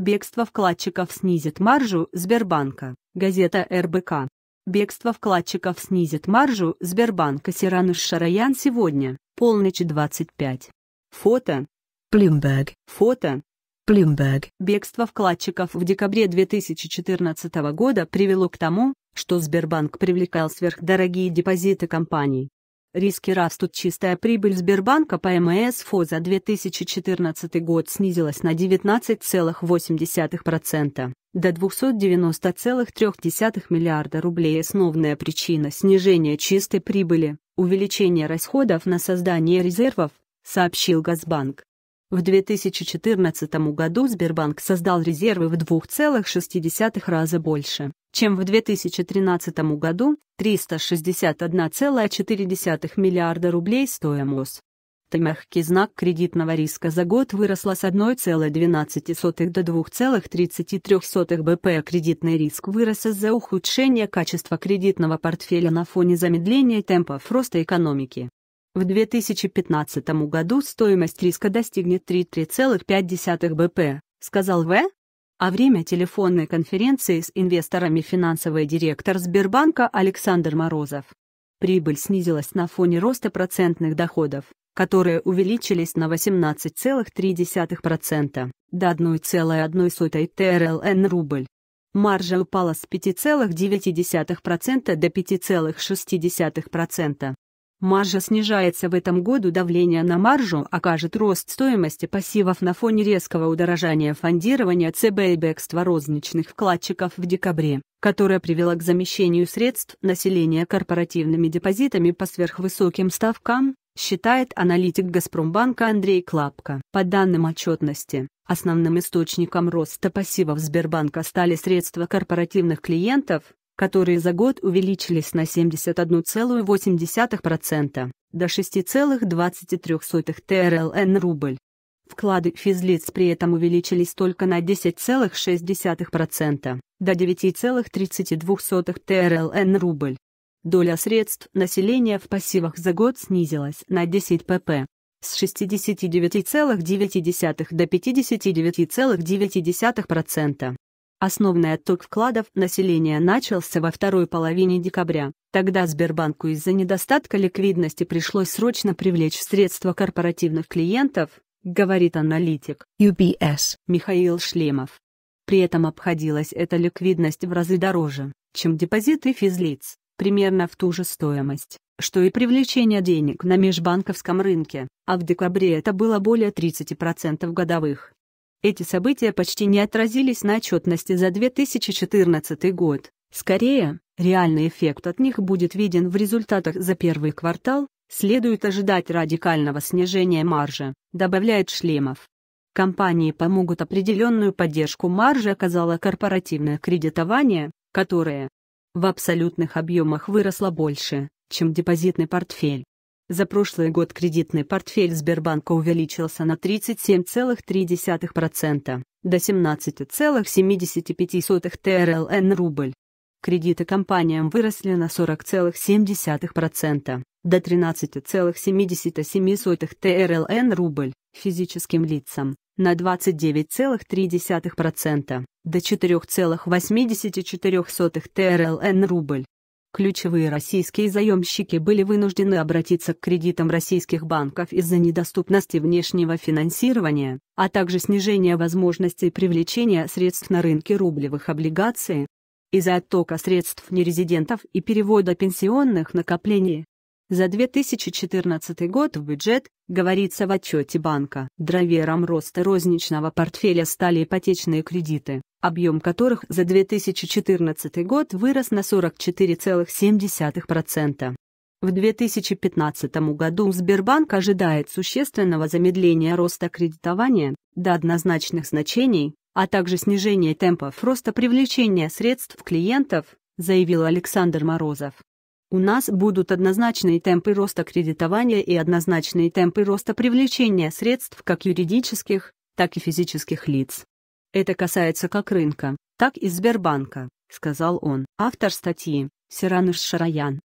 Бегство вкладчиков снизит маржу Сбербанка. Газета РБК. Бегство вкладчиков снизит маржу Сбербанка Сирануш Шараян сегодня, полночь 25. Фото. Bloomberg. Фото. Bloomberg. Бегство вкладчиков в декабре 2014 года привело к тому, что Сбербанк привлекал сверхдорогие депозиты компаний, Риски растут. Чистая прибыль Сбербанка по МС за 2014 год снизилась на 19,8% до 290,3 миллиарда рублей. Основная причина снижения чистой прибыли – увеличение расходов на создание резервов, сообщил Газбанк. В 2014 году Сбербанк создал резервы в 2,6 раза больше, чем в 2013 году 361,4 миллиарда рублей стоя МОЗ. Мягкий знак кредитного риска за год выросла с 1,12 до 2,33 БП. Кредитный риск вырос из-за ухудшения качества кредитного портфеля на фоне замедления темпов роста экономики. В 2015 году стоимость риска достигнет 3,5 БП, сказал В. А время телефонной конференции с инвесторами финансовый директор Сбербанка Александр Морозов. Прибыль снизилась на фоне роста процентных доходов, которые увеличились на 18,3% до 1,1 ТРЛН рубль. Маржа упала с 5,9% до 5,6%. Маржа снижается в этом году, давление на маржу окажет рост стоимости пассивов на фоне резкого удорожания фондирования ЦБ и бегства розничных вкладчиков в декабре, которое привело к замещению средств населения корпоративными депозитами по сверхвысоким ставкам, считает аналитик Газпромбанка Андрей Клапко. По данным отчетности, основным источником роста пассивов Сбербанка стали средства корпоративных клиентов, которые за год увеличились на 71,8% до 6,23 ТРЛН рубль. Вклады физлиц при этом увеличились только на 10,6% до 9,32 ТРЛН рубль. Доля средств населения в пассивах за год снизилась на 10 пп с 69,9 до 59,9%. Основный отток вкладов населения начался во второй половине декабря. Тогда Сбербанку из-за недостатка ликвидности пришлось срочно привлечь средства корпоративных клиентов, говорит аналитик UBS Михаил Шлемов. При этом обходилась эта ликвидность в разы дороже, чем депозиты физлиц, примерно в ту же стоимость, что и привлечение денег на межбанковском рынке, а в декабре это было более 30% годовых. Эти события почти не отразились на отчетности за 2014 год. Скорее, реальный эффект от них будет виден в результатах за первый квартал, следует ожидать радикального снижения маржи, добавляет Шлемов. Компании помогут определенную поддержку маржи оказало корпоративное кредитование, которое в абсолютных объемах выросло больше, чем депозитный портфель. За прошлый год кредитный портфель Сбербанка увеличился на 37,3% до 17,75 ТРЛН рубль. Кредиты компаниям выросли на 40,7% до 13,77 ТРЛН рубль, физическим лицам на 29,3% до 4,84 ТРЛН рубль, Ключевые российские заемщики были вынуждены обратиться к кредитам российских банков из-за недоступности внешнего финансирования, а также снижения возможностей привлечения средств на рынке рублевых облигаций. Из-за оттока средств нерезидентов и перевода пенсионных накоплений за 2014 год в бюджет, говорится в отчете банка, драйвером роста розничного портфеля стали ипотечные кредиты, объем которых за 2014 год вырос на 44,7%. В 2015 году Сбербанк ожидает существенного замедления роста кредитования до однозначных значений, а также снижения темпов роста привлечения средств клиентов, заявил Александр Морозов. У нас будут однозначные темпы роста кредитования и однозначные темпы роста привлечения средств как юридических, так и физических лиц. Это касается как рынка, так и Сбербанка, сказал он. Автор статьи Сирануш Шараян.